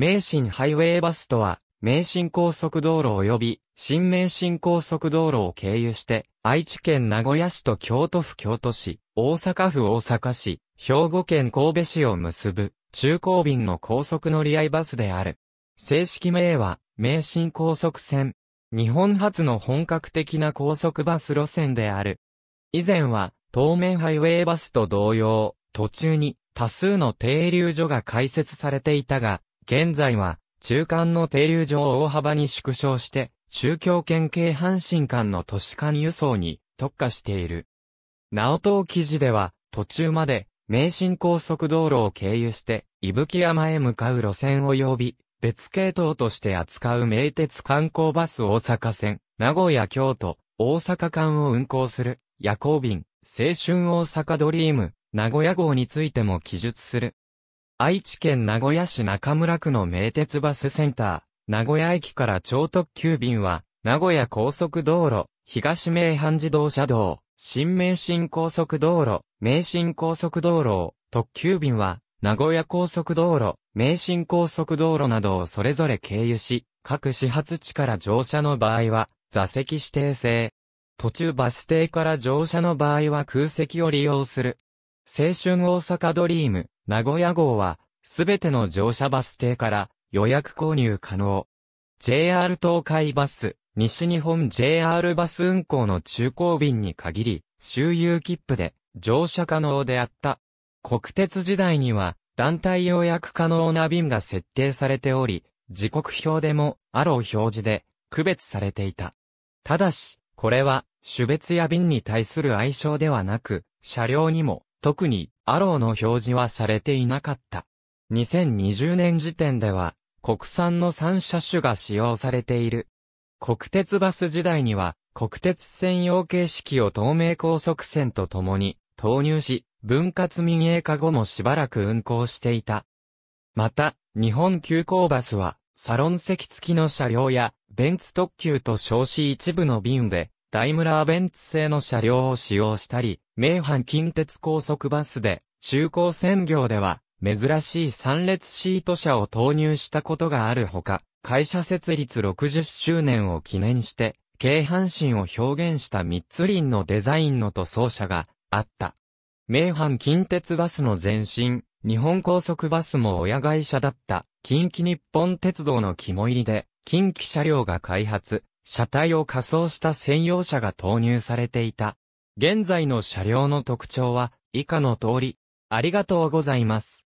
名神ハイウェイバスとは、名神高速道路及び、新名神高速道路を経由して、愛知県名古屋市と京都府京都市、大阪府大阪市、兵庫県神戸市を結ぶ、中高便の高速乗り合いバスである。正式名は、名神高速線。日本初の本格的な高速バス路線である。以前は、当面ハイウェイバスと同様、途中に多数の停留所が開設されていたが、現在は、中間の停留場を大幅に縮小して、宗教県警阪神間の都市間輸送に特化している。直東記事では、途中まで、名神高速道路を経由して、伊吹山へ向かう路線を呼び、別系統として扱う名鉄観光バス大阪線、名古屋京都、大阪間を運行する、夜行便、青春大阪ドリーム、名古屋号についても記述する。愛知県名古屋市中村区の名鉄バスセンター、名古屋駅から超特急便は、名古屋高速道路、東名阪自動車道、新名神高速道路、名神高速道路を、特急便は、名古屋高速道路、名神高速道路などをそれぞれ経由し、各始発地から乗車の場合は、座席指定制。途中バス停から乗車の場合は空席を利用する青春大阪ドリーム、名古屋号は、すべての乗車バス停から予約購入可能。JR 東海バス、西日本 JR バス運行の中高便に限り、周遊切符で乗車可能であった。国鉄時代には、団体予約可能な便が設定されており、時刻表でも、アロー表示で、区別されていた。ただし、これは、種別や便に対する愛称ではなく、車両にも、特に、アローの表示はされていなかった。2020年時点では、国産の3車種が使用されている。国鉄バス時代には、国鉄専用形式を東名高速線と共に投入し、分割民営化後もしばらく運行していた。また、日本急行バスは、サロン席付きの車両や、ベンツ特急と称し一部の便で、ダイムラーベンツ製の車両を使用したり、名阪近鉄高速バスで、中高専業では、珍しい3列シート車を投入したことがあるほか、会社設立60周年を記念して、軽阪神を表現した三つ輪のデザインの塗装車があった。名阪近鉄バスの前身、日本高速バスも親会社だった、近畿日本鉄道の肝入りで、近畿車両が開発、車体を仮装した専用車が投入されていた。現在の車両の特徴は以下の通り。ありがとうございます。